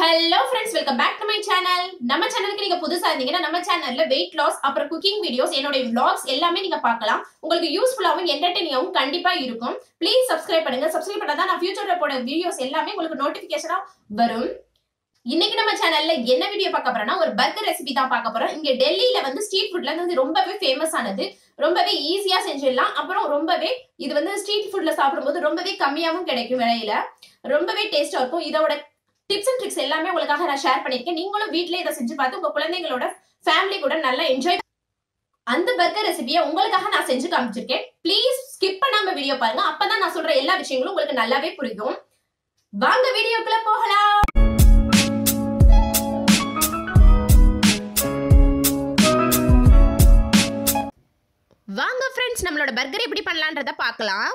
hello friends welcome back to my channel நம்ம சேனலுக்கு நீங்க புதுசா இருந்தீங்கன்னா நம்ம சேனல்ல வெயிட் லாஸ் அப்புறம் குக்கிங் வீடியோஸ் என்னோட விளாக்ஸ் எல்லாமே நீங்க பார்க்கலாம் உங்களுக்கு யூஸ்ஃபுல்லாகவும் என்டர்டெய்னிங்காகவும் கண்டிப்பா இருக்கும் ப்ளீஸ் சப்ஸ்கிரைப் பண்ணுங்க சப்ஸ்கிரைப் பண்ணாதான் நான் ஃபியூச்சர்ல போட வீடியோஸ் எல்லாமே உங்களுக்கு நோட்டிபிகேஷனா வரும் இன்னைக்கு நம்ம சேனல்ல என்ன வீடியோ பார்க்க போறோம்னா ஒரு பர்கர் ரெசிபி தான் பார்க்க போறோம் இங்க டெல்லியில வந்து ஸ்ட்ரீட் ஃபுட்ல வந்து ரொம்பவே ஃபேமஸ் ஆனது ரொம்பவே ஈஸியா செஞ்சிடலாம் அப்புறம் ரொம்பவே இது வந்து ஸ்ட்ரீட் ஃபுட்ல சாப்பிடும்போது ரொம்பவே கம்மியாவும் கிடைக்கும் விலையில ரொம்பவே டேஸ்டா இருக்கும் இதோட டிப்ஸ் அண்ட் ட்ரிக்ஸ் எல்லாமே உங்களுக்காக நான் ஷேர் பண்ணியிருக்கேன் நீங்களும் வீட்டிலே இதை செஞ்சு பார்த்து உங்க குழந்தைங்களோட ஃபேமிலி கூட நல்லா என்ஜாய் அந்த பர்கர் ரெசிபியை உங்களுக்காக நான் செஞ்சு காமிச்சிருக்கேன் ப்ளீஸ் ஸ்கிப் பண்ணாம வீடியோ பாருங்க அப்பதான் நான் சொல்ற எல்லா விஷயங்களும் உங்களுக்கு நல்லாவே புரியும் வாங்க வீடியோக்குள்ள போகலாம் வாங்க ஃப்ரெண்ட்ஸ் நம்மளோட பர்கர் எப்படி பண்ணலான்றத பார்க்கலாம்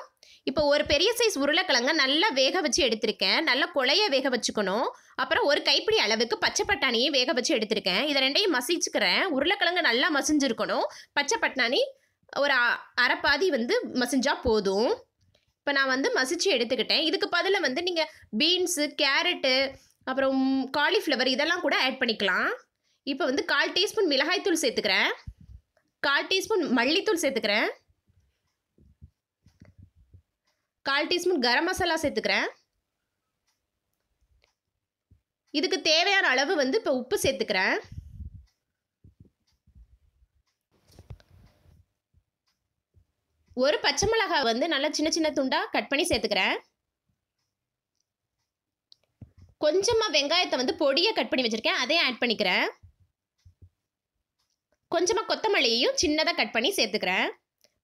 இப்போ ஒரு பெரிய சைஸ் உருளைக்கிழங்க நல்லா வேக வச்சு எடுத்திருக்கேன் நல்லா கொலைய வேக வச்சுக்கணும் அப்புறம் ஒரு கைப்பிடி அளவுக்கு பச்சை பட்டாணியை வேக வச்சு எடுத்திருக்கேன் இதை ரெண்டையும் மசிச்சுக்கிறேன் உருளைக்கிழங்கு நல்லா மசிஞ்சிருக்கணும் பச்சை பட்டாணி ஒரு அரைப்பாதி வந்து மசிஞ்சால் போதும் இப்போ நான் வந்து மசிச்சு எடுத்துக்கிட்டேன் இதுக்கு பதில் வந்து நீங்கள் பீன்ஸு கேரட்டு அப்புறம் காலிஃப்ளவர் இதெல்லாம் கூட ஆட் பண்ணிக்கலாம் இப்போ வந்து கால் டீஸ்பூன் மிளகாய்த்தூள் சேர்த்துக்கிறேன் கால் டீஸ்பூன் மல்லித்தூள் சேர்த்துக்கிறேன் கால் டீஸ்பூன் கரம் மசாலா சேர்த்துக்கிறேன் இதுக்கு தேவையான அளவு வந்து இப்போ உப்பு சேர்த்துக்கிறேன் ஒரு பச்சை மிளகாய் வந்து நல்லா சின்ன சின்ன துண்டாக கட் பண்ணி சேர்த்துக்கிறேன் கொஞ்சமாக வெங்காயத்தை வந்து பொடியை கட் பண்ணி வச்சுருக்கேன் அதையும் ஆட் பண்ணிக்கிறேன் கொஞ்சமாக கொத்தமல்லியையும் சின்னதாக கட் பண்ணி சேர்த்துக்கிறேன்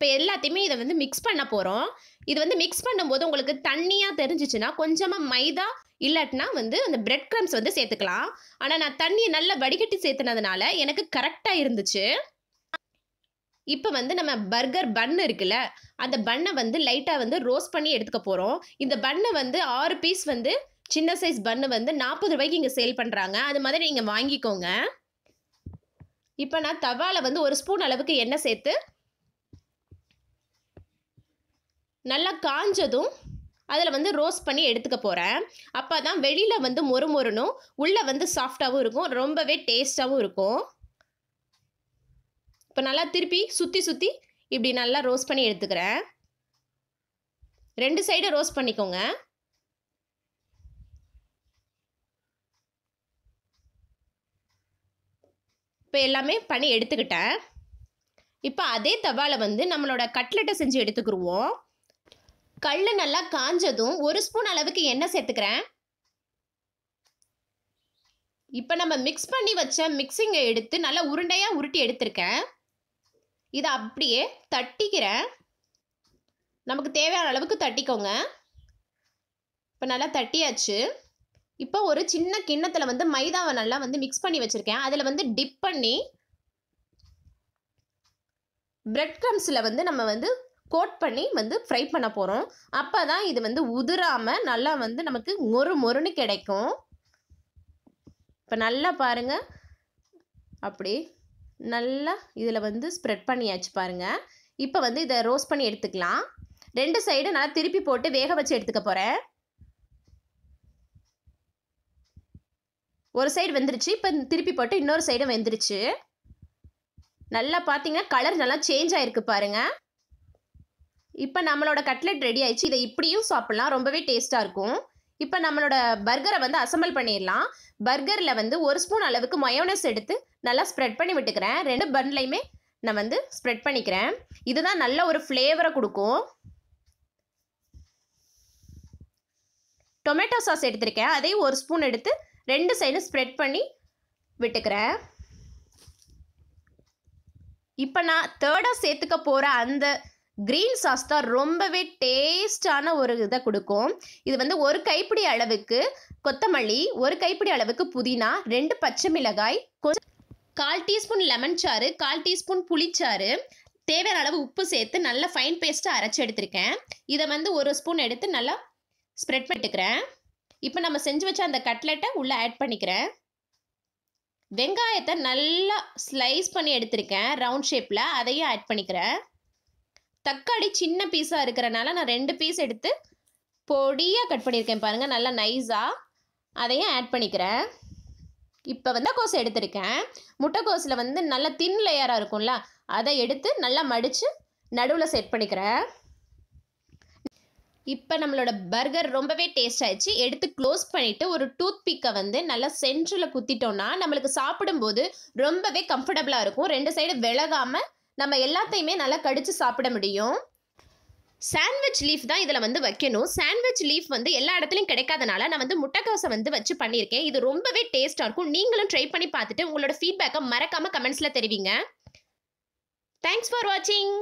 இப்போ எல்லாத்தையுமே இதை வந்து மிக்ஸ் பண்ண போகிறோம் இது வந்து மிக்ஸ் பண்ணும்போது உங்களுக்கு தண்ணியாக தெரிஞ்சிச்சுன்னா கொஞ்சமாக மைதா இல்லாட்டினா வந்து அந்த பிரெட் க்ரம்ஸ் வந்து சேர்த்துக்கலாம் ஆனால் நான் தண்ணியை நல்லா வடிகட்டி சேர்த்துனதுனால எனக்கு கரெக்டாக இருந்துச்சு இப்போ வந்து நம்ம பர்கர் பன் இருக்குல்ல அந்த பண்ணை வந்து லைட்டாக வந்து ரோஸ்ட் பண்ணி எடுத்துக்க போகிறோம் இந்த பண்ணை வந்து ஆறு பீஸ் வந்து சின்ன சைஸ் பண்ணு வந்து நாற்பது ரூபாய்க்கு இங்கே சேல் பண்ணுறாங்க அது மாதிரி நீங்கள் வாங்கிக்கோங்க இப்போ நான் தவாவில் வந்து ஒரு ஸ்பூன் அளவுக்கு எண்ணெய் சேர்த்து நல்லா காஞ்சதும் அதில் வந்து ரோஸ்ட் பண்ணி எடுத்துக்க போகிறேன் அப்போ தான் வெளியில் வந்து மொறு மொறுனும் உள்ளே வந்து சாஃப்டாகவும் இருக்கும் ரொம்பவே டேஸ்ட்டாகவும் இருக்கும் இப்போ நல்லா திருப்பி சுற்றி சுற்றி இப்படி நல்லா ரோஸ்ட் பண்ணி எடுத்துக்கிறேன் ரெண்டு சைடும் ரோஸ்ட் பண்ணிக்கோங்க இப்போ எல்லாமே பண்ணி எடுத்துக்கிட்டேன் இப்போ அதே தவாவில் வந்து நம்மளோட கட்லெட்டை செஞ்சு எடுத்துக்கிடுவோம் கல் நல்லா காஞ்சதும் ஒரு ஸ்பூன் அளவுக்கு எண்ணெய் சேர்த்துக்கிறேன் இப்போ நம்ம மிக்ஸ் பண்ணி வச்ச மிக்சிங்கை எடுத்து நல்லா உருண்டையாக உருட்டி எடுத்திருக்கேன் இதை அப்படியே தட்டிக்கிறேன் நமக்கு தேவையான அளவுக்கு தட்டிக்கோங்க இப்போ நல்லா தட்டியாச்சு இப்போ ஒரு சின்ன கிண்ணத்தில் வந்து மைதாவை நல்லா வந்து மிக்ஸ் பண்ணி வச்சுருக்கேன் அதில் வந்து டிப் பண்ணி பிரெட் க்ரம்ஸில் வந்து நம்ம வந்து கோட் பண்ணி வந்து ஃப்ரை பண்ண போகிறோம் அப்போ தான் இது வந்து உதிராமல் நல்லா வந்து நமக்கு மொறு மொறுன்னு கிடைக்கும் இப்போ நல்லா பாருங்கள் அப்படி நல்லா இதில் வந்து ஸ்ப்ரெட் பண்ணியாச்சு பாருங்கள் இப்போ வந்து இதை ரோஸ் பண்ணி எடுத்துக்கலாம் ரெண்டு சைடு நல்லா திருப்பி போட்டு வேக வச்சு எடுத்துக்க போகிறேன் ஒரு சைடு வெந்துருச்சு இப்போ திருப்பி போட்டு இன்னொரு சைடும் வெந்துருச்சு நல்லா பார்த்தீங்கன்னா கலர் நல்லா சேஞ்ச் ஆகிருக்கு பாருங்கள் இப்போ நம்மளோட கட்லெட் ரெடி ஆயிடுச்சு இதை இப்படியும் சாப்பிட்லாம் ரொம்பவே டேஸ்ட்டாக இருக்கும் இப்போ நம்மளோட பர்கரை வந்து அசம்பிள் பண்ணிடலாம் பர்கரில் வந்து ஒரு ஸ்பூன் அளவுக்கு மயோனஸ் எடுத்து நல்லா ஸ்ப்ரெட் பண்ணி விட்டுக்கிறேன் ரெண்டு பன்லையுமே நான் வந்து ஸ்ப்ரெட் பண்ணிக்கிறேன் இதுதான் நல்ல ஒரு ஃப்ளேவரை கொடுக்கும் டொமேட்டோ சாஸ் எடுத்திருக்கேன் அதையும் ஒரு ஸ்பூன் எடுத்து ரெண்டு சைடும் ஸ்ப்ரெட் பண்ணி விட்டுக்கிறேன் இப்போ நான் தேர்டாக சேர்த்துக்க போகிற அந்த க்ரீன் சாஸ் தான் ரொம்பவே டேஸ்டான ஒரு இதை கொடுக்கும் இது வந்து ஒரு கைப்பிடி அளவுக்கு கொத்தமல்லி ஒரு கைப்பிடி அளவுக்கு புதினா ரெண்டு பச்சை மிளகாய் கொஞ்சம் கால் டீஸ்பூன் லெமன் சாறு கால் டீஸ்பூன் புளிச்சாறு தேவையான அளவு உப்பு சேர்த்து நல்லா ஃபைன் பேஸ்ட்டாக அரைச்சி எடுத்திருக்கேன் இதை வந்து ஒரு ஸ்பூன் எடுத்து நல்லா ஸ்ப்ரெட் பண்ணிட்டுக்கிறேன் இப்போ நம்ம செஞ்சு வச்ச அந்த கட்லெட்டை உள்ளே ஆட் பண்ணிக்கிறேன் வெங்காயத்தை நல்லா ஸ்லைஸ் பண்ணி எடுத்திருக்கேன் ரவுண்ட் ஷேப்பில் அதையும் ஆட் பண்ணிக்கிறேன் தக்காளி சின்ன பீஸாக இருக்கிறனால நான் ரெண்டு பீஸ் எடுத்து பொடியாக கட் பண்ணியிருக்கேன் பாருங்கள் நல்லா நைஸாக அதையும் ஆட் பண்ணிக்கிறேன் இப்போ வந்து கோஸ் எடுத்திருக்கேன் முட்டைக்கோஸில் வந்து நல்லா தின் லேயராக இருக்கும்ல அதை எடுத்து நல்லா மடித்து நடுவில் செட் பண்ணிக்கிறேன் இப்போ நம்மளோட பர்கர் ரொம்பவே டேஸ்ட் ஆகிடுச்சு எடுத்து க்ளோஸ் பண்ணிவிட்டு ஒரு டூத் பிக்கை வந்து நல்லா சென்ட்ரில் குத்திட்டோம்னா நம்மளுக்கு சாப்பிடும்போது ரொம்பவே கம்ஃபர்டபுளாக இருக்கும் ரெண்டு சைடு விலகாமல் நம்ம எல்லாத்தையுமே நல்லா கடித்து சாப்பிட முடியும் சாண்ட்விச் லீஃப் தான் இதில் வந்து வைக்கணும் சாண்ட்விச் லீஃப் வந்து எல்லா இடத்துலையும் கிடைக்காதனால நான் வந்து முட்டைக்கோசை வந்து வச்சு பண்ணியிருக்கேன் இது ரொம்பவே டேஸ்ட்டாக இருக்கும் நீங்களும் ட்ரை பண்ணி பார்த்துட்டு உங்களோட ஃபீட்பேக்கை மறக்காமல் கமெண்ட்ஸில் தெரிவிங்க தேங்க்ஸ் ஃபார் வாட்சிங்